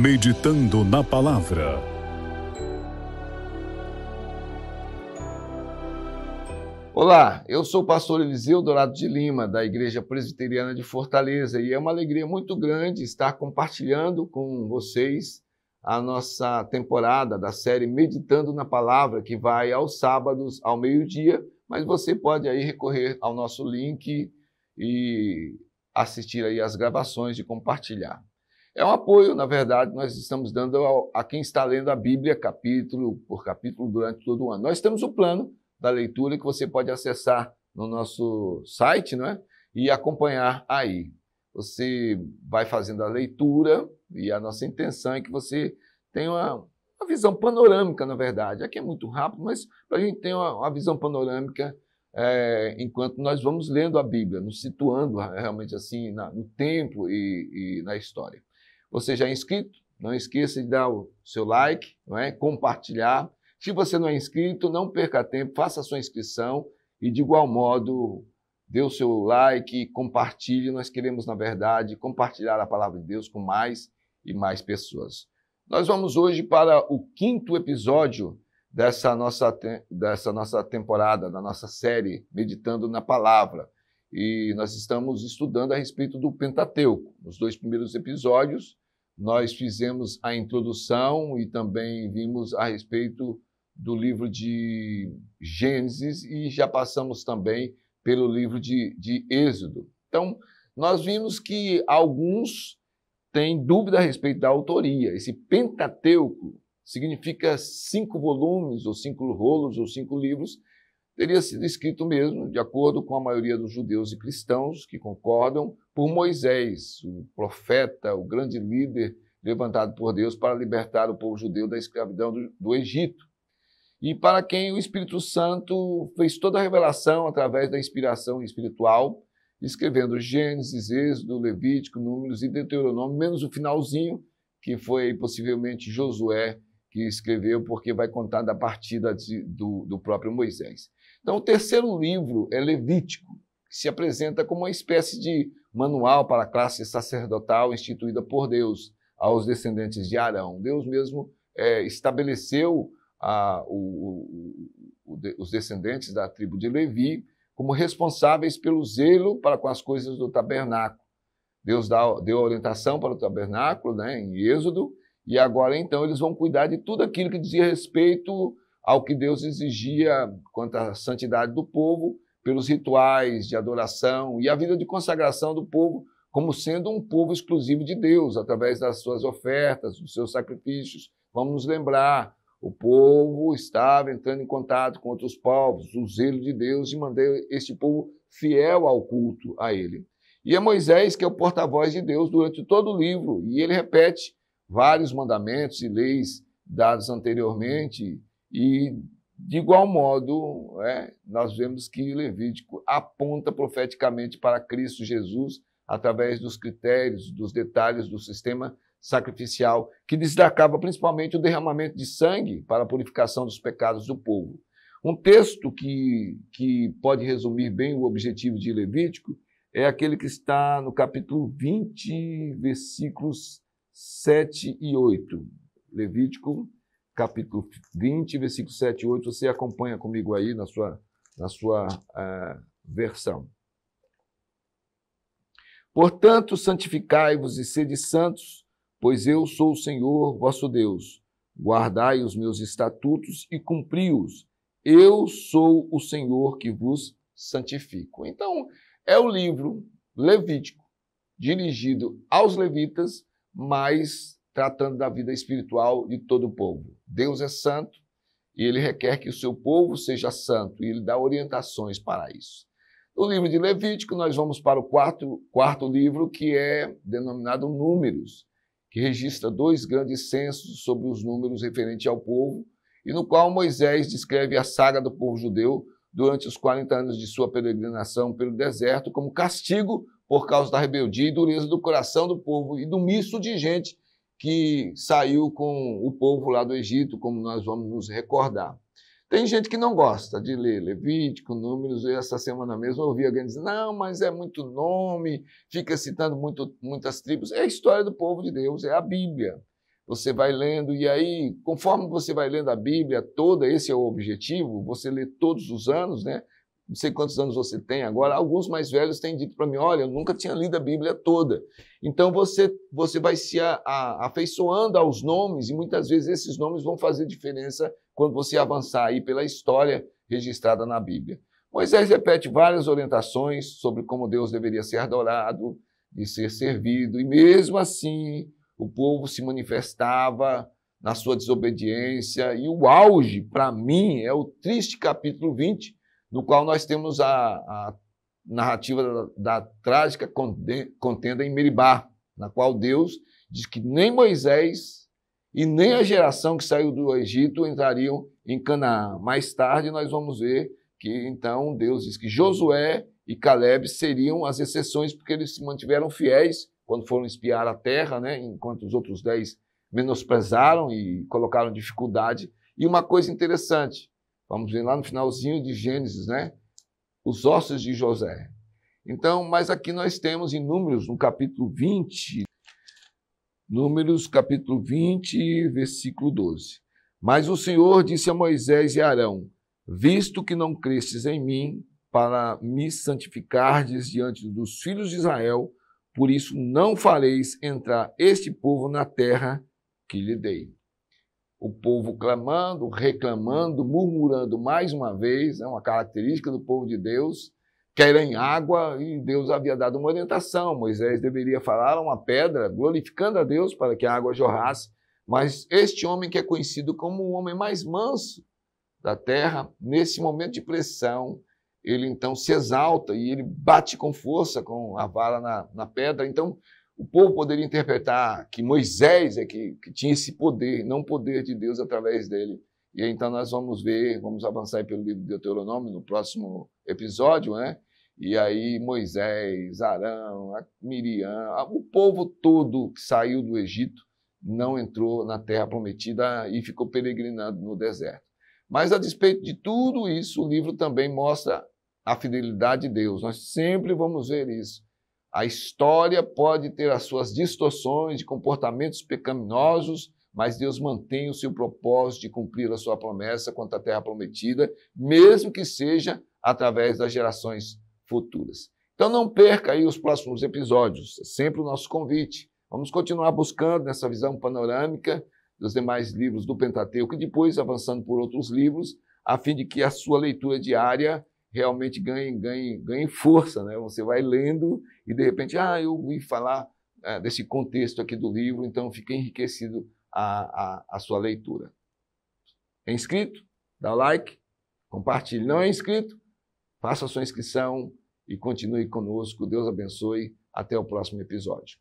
Meditando na Palavra. Olá, eu sou o pastor Eliseu Dourado de Lima, da Igreja Presbiteriana de Fortaleza, e é uma alegria muito grande estar compartilhando com vocês a nossa temporada da série Meditando na Palavra, que vai aos sábados ao meio-dia, mas você pode aí recorrer ao nosso link e assistir aí as gravações e compartilhar. É um apoio, na verdade, nós estamos dando ao, a quem está lendo a Bíblia capítulo por capítulo durante todo o ano. Nós temos o plano da leitura que você pode acessar no nosso site, não é? E acompanhar aí. Você vai fazendo a leitura e a nossa intenção é que você tenha uma, uma visão panorâmica, na verdade. Aqui é muito rápido, mas para a gente ter uma, uma visão panorâmica é, enquanto nós vamos lendo a Bíblia, nos situando ah, realmente assim na, no tempo e, e na história. Você já é inscrito? Não esqueça de dar o seu like, não é? compartilhar. Se você não é inscrito, não perca tempo, faça a sua inscrição e, de igual modo, dê o seu like, compartilhe. Nós queremos, na verdade, compartilhar a palavra de Deus com mais e mais pessoas. Nós vamos hoje para o quinto episódio dessa nossa, dessa nossa temporada, da nossa série Meditando na Palavra. E nós estamos estudando a respeito do Pentateuco. Nos dois primeiros episódios, nós fizemos a introdução e também vimos a respeito do livro de Gênesis e já passamos também pelo livro de, de Êxodo. Então, nós vimos que alguns têm dúvida a respeito da autoria. Esse Pentateuco significa cinco volumes, ou cinco rolos, ou cinco livros, teria sido escrito mesmo, de acordo com a maioria dos judeus e cristãos que concordam, por Moisés, o profeta, o grande líder levantado por Deus para libertar o povo judeu da escravidão do, do Egito. E para quem o Espírito Santo fez toda a revelação através da inspiração espiritual, escrevendo Gênesis, Êxodo, Levítico, Números e Deuteronômio, menos o finalzinho, que foi possivelmente Josué que escreveu, porque vai contar da partida de, do, do próprio Moisés. Então, o terceiro livro é Levítico, que se apresenta como uma espécie de manual para a classe sacerdotal instituída por Deus aos descendentes de Arão. Deus mesmo é, estabeleceu a, o, o, o, os descendentes da tribo de Levi como responsáveis pelo zelo para com as coisas do tabernáculo. Deus dá, deu orientação para o tabernáculo né, em Êxodo, e agora, então, eles vão cuidar de tudo aquilo que dizia respeito ao que Deus exigia quanto à santidade do povo, pelos rituais de adoração e a vida de consagração do povo, como sendo um povo exclusivo de Deus, através das suas ofertas, dos seus sacrifícios. Vamos nos lembrar, o povo estava entrando em contato com outros povos, o zelo de Deus de manter este povo fiel ao culto a ele. E é Moisés que é o porta-voz de Deus durante todo o livro, e ele repete vários mandamentos e leis dados anteriormente, e de igual modo, é, nós vemos que Levítico aponta profeticamente para Cristo Jesus através dos critérios, dos detalhes do sistema sacrificial, que destacava principalmente o derramamento de sangue para a purificação dos pecados do povo. Um texto que, que pode resumir bem o objetivo de Levítico é aquele que está no capítulo 20, versículos 7 e 8. Levítico, capítulo 20, versículo 7 e 8. Você acompanha comigo aí na sua, na sua uh, versão. Portanto, santificai-vos e sede santos, pois eu sou o Senhor vosso Deus. Guardai os meus estatutos e cumpri-os. Eu sou o Senhor que vos santifico. Então, é o livro Levítico, dirigido aos levitas, mas tratando da vida espiritual de todo o povo. Deus é santo e ele requer que o seu povo seja santo e ele dá orientações para isso. No livro de Levítico, nós vamos para o quarto, quarto livro, que é denominado Números, que registra dois grandes censos sobre os números referentes ao povo, e no qual Moisés descreve a saga do povo judeu durante os 40 anos de sua peregrinação pelo deserto como castigo por causa da rebeldia e dureza do coração do povo e do misto de gente que saiu com o povo lá do Egito, como nós vamos nos recordar. Tem gente que não gosta de ler Levítico, Números, e essa semana mesmo eu ouvi alguém dizer, não, mas é muito nome, fica citando muito, muitas tribos. É a história do povo de Deus, é a Bíblia. Você vai lendo, e aí, conforme você vai lendo a Bíblia toda, esse é o objetivo, você lê todos os anos, né? não sei quantos anos você tem agora, alguns mais velhos têm dito para mim: olha, eu nunca tinha lido a Bíblia toda. Então você, você vai se a, a, afeiçoando aos nomes, e muitas vezes esses nomes vão fazer diferença quando você avançar aí pela história registrada na Bíblia. Moisés repete várias orientações sobre como Deus deveria ser adorado, de ser servido, e mesmo assim o povo se manifestava na sua desobediência. E o auge, para mim, é o triste capítulo 20, no qual nós temos a, a narrativa da, da, trágica contenda em Meribá, na qual Deus diz que nem Moisés e nem a geração que saiu do Egito entrariam em Canaã. Mais tarde nós vamos ver que então Deus diz que Josué e Caleb seriam as exceções porque eles se mantiveram fiéis quando foram espiar a terra, né? enquanto os outros dez menosprezaram e colocaram dificuldade. E uma coisa interessante, Vamos ver lá no finalzinho de Gênesis, né? Os ossos de José. Então, mas aqui nós temos em Números, no capítulo 20, Números, capítulo 20, versículo 12. Mas o Senhor disse a Moisés e Arão: Visto que não crestes em mim, para me santificardes diante dos filhos de Israel, por isso não fareis entrar este povo na terra que lhe dei o povo clamando, reclamando, murmurando mais uma vez, é uma característica do povo de Deus, querem água e Deus havia dado uma orientação. Moisés deveria falar a uma pedra, glorificando a Deus para que a água jorrasse. Mas este homem, que é conhecido como o homem mais manso da terra, nesse momento de pressão, ele então se exalta e ele bate com força com a vara na, na pedra. Então, o povo poderia interpretar que Moisés é que, que tinha esse poder, não o poder de Deus através dele. E então nós vamos ver, vamos avançar pelo livro de Deuteronômio no próximo episódio, né? E aí Moisés, Arão, Miriam, o povo todo que saiu do Egito não entrou na terra prometida e ficou peregrinando no deserto. Mas a despeito de tudo isso, o livro também mostra a fidelidade de Deus. Nós sempre vamos ver isso. A história pode ter as suas distorções de comportamentos pecaminosos, mas Deus mantém o seu propósito de cumprir a sua promessa quanto à terra prometida, mesmo que seja através das gerações futuras. Então não perca aí os próximos episódios, é sempre o nosso convite. Vamos continuar buscando nessa visão panorâmica dos demais livros do Pentateuco e depois avançando por outros livros, a fim de que a sua leitura diária realmente ganhem, ganhem, ganhem força. Né? Você vai lendo e, de repente, ah, eu ouvi falar eh, desse contexto aqui do livro, então fica enriquecido a, a, a sua leitura. É inscrito? Dá like, compartilhe. Não é inscrito? Faça a sua inscrição e continue conosco. Deus abençoe. Até o próximo episódio.